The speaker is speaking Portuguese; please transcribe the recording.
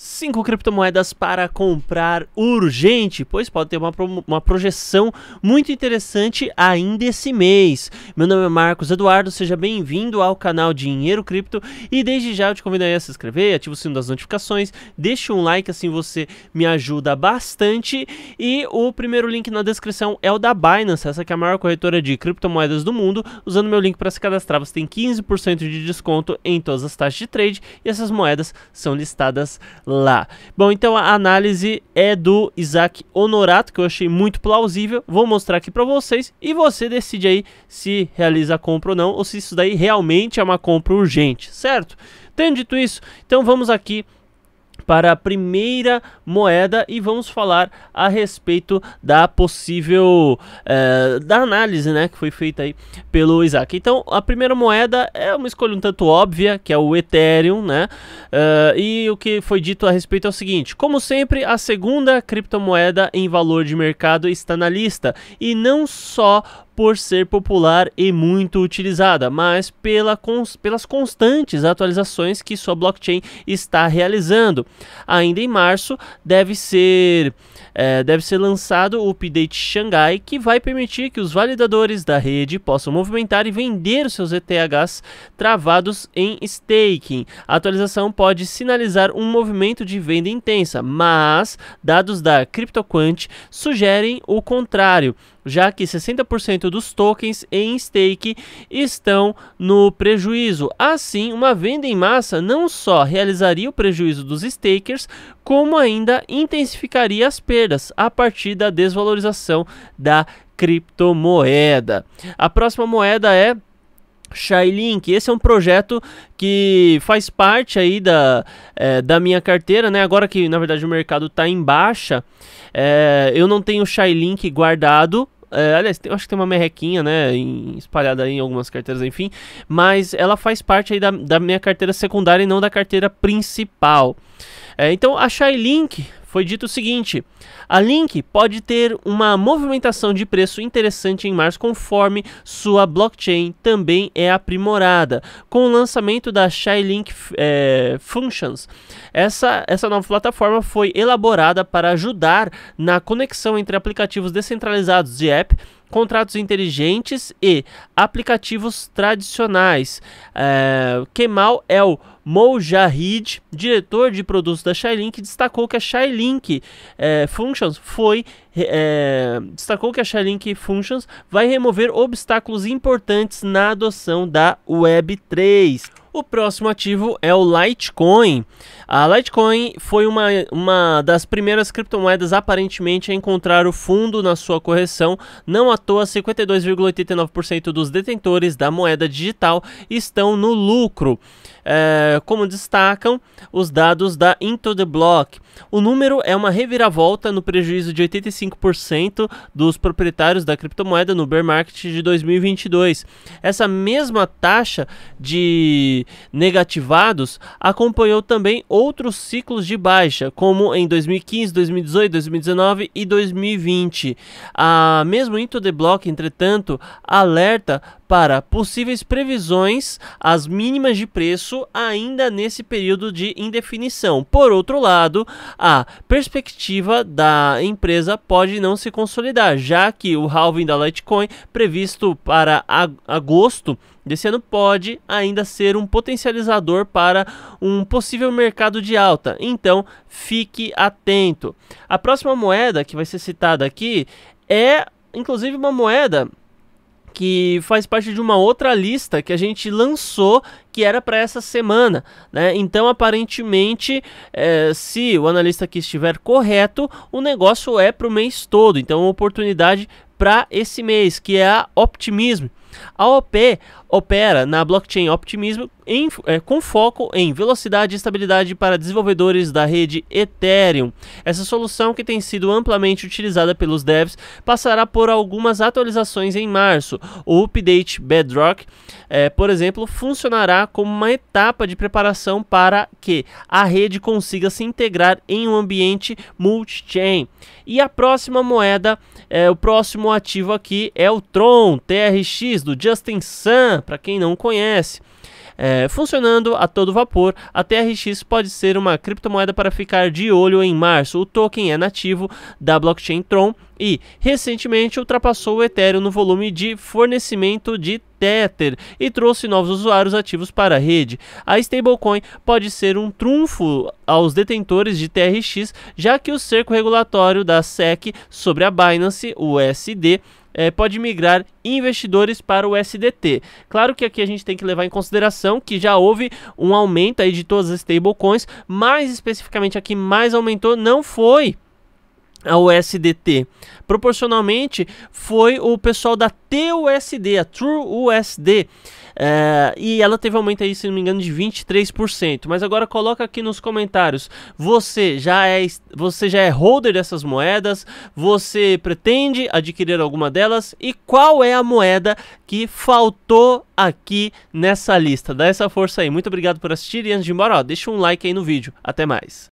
5 criptomoedas para comprar urgente, pois pode ter uma, pro, uma projeção muito interessante ainda esse mês. Meu nome é Marcos Eduardo, seja bem-vindo ao canal Dinheiro Cripto e desde já eu te convido a se inscrever, ativa o sino das notificações, deixa um like assim você me ajuda bastante e o primeiro link na descrição é o da Binance, essa que é a maior corretora de criptomoedas do mundo. Usando meu link para se cadastrar, você tem 15% de desconto em todas as taxas de trade e essas moedas são listadas lá. Bom, então a análise é do Isaac Honorato, que eu achei muito plausível. Vou mostrar aqui para vocês e você decide aí se realiza a compra ou não, ou se isso daí realmente é uma compra urgente, certo? Tendo dito isso, então vamos aqui para a primeira moeda e vamos falar a respeito da possível é, da análise né, que foi feita aí pelo Isaac. Então a primeira moeda é uma escolha um tanto óbvia que é o Ethereum, né? Uh, e o que foi dito a respeito é o seguinte: como sempre, a segunda criptomoeda em valor de mercado está na lista e não só por ser popular e muito utilizada, mas pela cons pelas constantes atualizações que sua blockchain está realizando. Ainda em março, deve ser, é, deve ser lançado o update Xangai, que vai permitir que os validadores da rede possam movimentar e vender seus ETHs travados em staking. A atualização pode sinalizar um movimento de venda intensa, mas dados da CryptoQuant sugerem o contrário, já que 60% dos tokens em stake estão no prejuízo. Assim, uma venda em massa não só realizaria o prejuízo dos stakers, como ainda intensificaria as perdas a partir da desvalorização da criptomoeda. A próxima moeda é Shylink, esse é um projeto que faz parte aí da, é, da minha carteira, né? Agora que na verdade o mercado está em baixa, é, eu não tenho Shylink guardado, é, aliás, eu acho que tem uma merrequinha, né? Em, espalhada aí em algumas carteiras, enfim. Mas ela faz parte aí da, da minha carteira secundária e não da carteira principal. É, então, a Shylink foi dito o seguinte: a Link pode ter uma movimentação de preço interessante em março conforme sua blockchain também é aprimorada. Com o lançamento da Shylink é, eh, Functions, essa, essa nova plataforma foi elaborada para ajudar na conexão entre aplicativos descentralizados de app contratos inteligentes e aplicativos tradicionais. É, eh, o Mojahid, diretor de produtos da Shylink, destacou que a Shylink é, Functions foi é, destacou que a Shylink Functions vai remover obstáculos importantes na adoção da Web3. O próximo ativo é o Litecoin. A Litecoin foi uma, uma das primeiras criptomoedas aparentemente a encontrar o fundo na sua correção. Não à toa, 52,89% dos detentores da moeda digital estão no lucro é, como destacam os dados da Into the Block. O número é uma reviravolta no prejuízo de 85% dos proprietários da criptomoeda no bear market de 2022. Essa mesma taxa de negativados acompanhou também outros ciclos de baixa, como em 2015, 2018, 2019 e 2020. A mesmo Into the Block, entretanto, alerta para possíveis previsões às mínimas de preço ainda nesse período de indefinição. Por outro lado, a perspectiva da empresa pode não se consolidar, já que o halving da Litecoin previsto para agosto desse ano pode ainda ser um potencializador para um possível mercado de alta. Então, fique atento. A próxima moeda que vai ser citada aqui é inclusive uma moeda que faz parte de uma outra lista que a gente lançou que era para essa semana. Né? Então, aparentemente, é, se o analista aqui estiver correto, o negócio é para o mês todo. Então, uma oportunidade para esse mês, que é a Optimism. A OP opera na blockchain Optimism em, é, com foco em velocidade e estabilidade para desenvolvedores da rede Ethereum. Essa solução, que tem sido amplamente utilizada pelos devs, passará por algumas atualizações em março. O update Bedrock, é, por exemplo, funcionará como uma etapa de preparação para que a rede consiga se integrar em um ambiente multi-chain. E a próxima moeda, é, o próximo ativo aqui é o Tron TRX do Justin Sun, para quem não conhece. É, funcionando a todo vapor, a TRX pode ser uma criptomoeda para ficar de olho em março. O token é nativo da blockchain Tron e recentemente ultrapassou o Ethereum no volume de fornecimento de Tether e trouxe novos usuários ativos para a rede. A stablecoin pode ser um trunfo aos detentores de TRX, já que o cerco regulatório da SEC sobre a Binance, USD, é, pode migrar investidores para o SDT. Claro que aqui a gente tem que levar em consideração que já houve um aumento aí de todas as stablecoins, mais especificamente aqui mais aumentou não foi a USDT. Proporcionalmente foi o pessoal da TUSD, a TrueUSD, é, e ela teve um aumento aí, se não me engano, de 23%. Mas agora coloca aqui nos comentários: você já é, você já é holder dessas moedas? Você pretende adquirir alguma delas? E qual é a moeda que faltou aqui nessa lista? Dá essa força aí. Muito obrigado por assistir e antes de ir embora, ó, deixa um like aí no vídeo. Até mais.